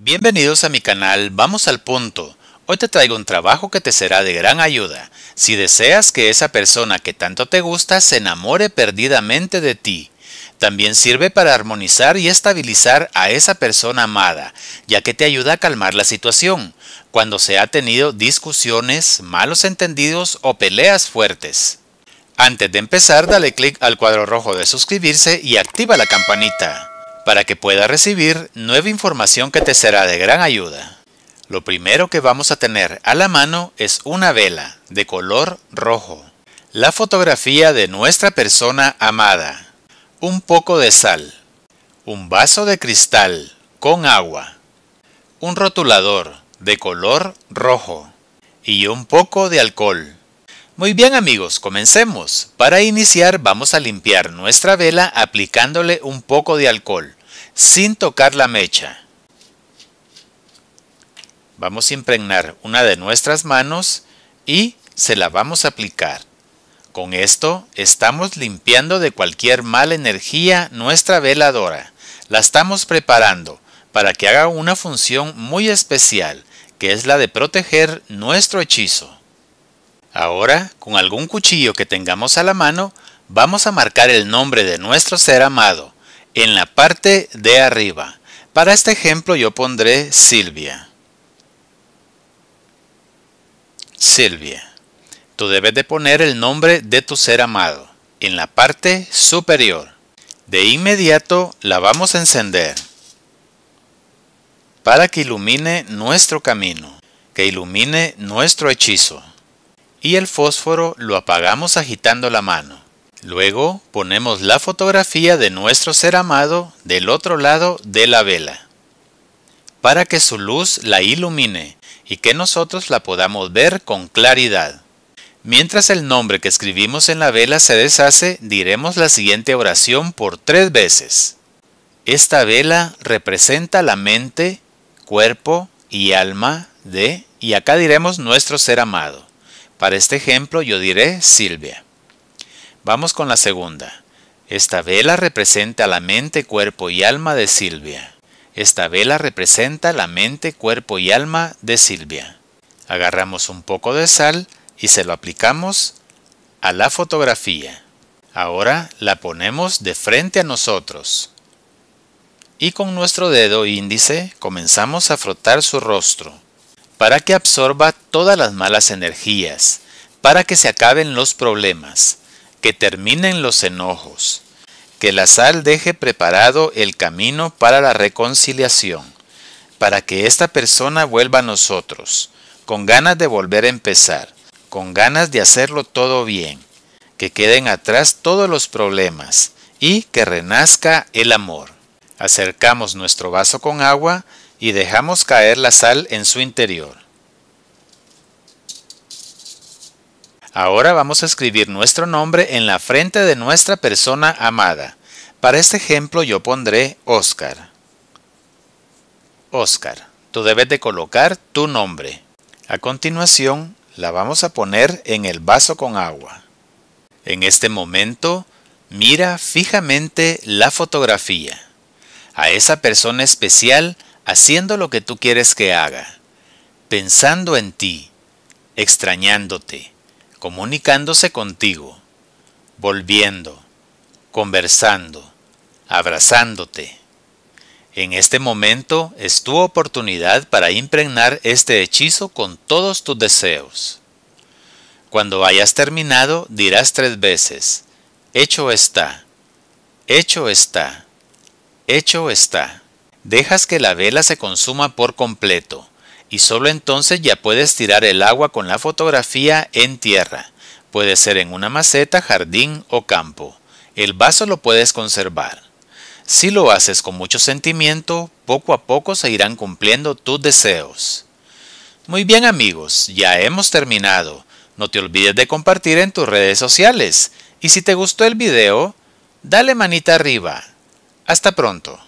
Bienvenidos a mi canal Vamos al Punto. Hoy te traigo un trabajo que te será de gran ayuda si deseas que esa persona que tanto te gusta se enamore perdidamente de ti. También sirve para armonizar y estabilizar a esa persona amada, ya que te ayuda a calmar la situación cuando se ha tenido discusiones, malos entendidos o peleas fuertes. Antes de empezar, dale clic al cuadro rojo de suscribirse y activa la campanita para que pueda recibir nueva información que te será de gran ayuda. Lo primero que vamos a tener a la mano es una vela de color rojo, la fotografía de nuestra persona amada, un poco de sal, un vaso de cristal con agua, un rotulador de color rojo y un poco de alcohol. Muy bien amigos, comencemos. Para iniciar vamos a limpiar nuestra vela aplicándole un poco de alcohol sin tocar la mecha. Vamos a impregnar una de nuestras manos y se la vamos a aplicar. Con esto estamos limpiando de cualquier mala energía nuestra veladora. La estamos preparando para que haga una función muy especial, que es la de proteger nuestro hechizo. Ahora, con algún cuchillo que tengamos a la mano, vamos a marcar el nombre de nuestro ser amado, en la parte de arriba. Para este ejemplo yo pondré Silvia. Silvia. Tú debes de poner el nombre de tu ser amado en la parte superior. De inmediato la vamos a encender para que ilumine nuestro camino, que ilumine nuestro hechizo. Y el fósforo lo apagamos agitando la mano. Luego ponemos la fotografía de nuestro ser amado del otro lado de la vela, para que su luz la ilumine y que nosotros la podamos ver con claridad. Mientras el nombre que escribimos en la vela se deshace, diremos la siguiente oración por tres veces. Esta vela representa la mente, cuerpo y alma de, y acá diremos nuestro ser amado. Para este ejemplo yo diré Silvia. Vamos con la segunda. Esta vela representa la mente, cuerpo y alma de Silvia. Esta vela representa la mente, cuerpo y alma de Silvia. Agarramos un poco de sal y se lo aplicamos a la fotografía. Ahora la ponemos de frente a nosotros. Y con nuestro dedo índice comenzamos a frotar su rostro para que absorba todas las malas energías, para que se acaben los problemas, que terminen los enojos, que la sal deje preparado el camino para la reconciliación, para que esta persona vuelva a nosotros, con ganas de volver a empezar, con ganas de hacerlo todo bien, que queden atrás todos los problemas y que renazca el amor. Acercamos nuestro vaso con agua y dejamos caer la sal en su interior. Ahora vamos a escribir nuestro nombre en la frente de nuestra persona amada. Para este ejemplo yo pondré Oscar. Oscar. Tú debes de colocar tu nombre. A continuación la vamos a poner en el vaso con agua. En este momento mira fijamente la fotografía. A esa persona especial haciendo lo que tú quieres que haga. Pensando en ti. Extrañándote comunicándose contigo, volviendo, conversando, abrazándote. En este momento es tu oportunidad para impregnar este hechizo con todos tus deseos. Cuando hayas terminado dirás tres veces, hecho está, hecho está, hecho está. Dejas que la vela se consuma por completo y solo entonces ya puedes tirar el agua con la fotografía en tierra. Puede ser en una maceta, jardín o campo. El vaso lo puedes conservar. Si lo haces con mucho sentimiento, poco a poco se irán cumpliendo tus deseos. Muy bien amigos, ya hemos terminado. No te olvides de compartir en tus redes sociales. Y si te gustó el video, dale manita arriba. Hasta pronto.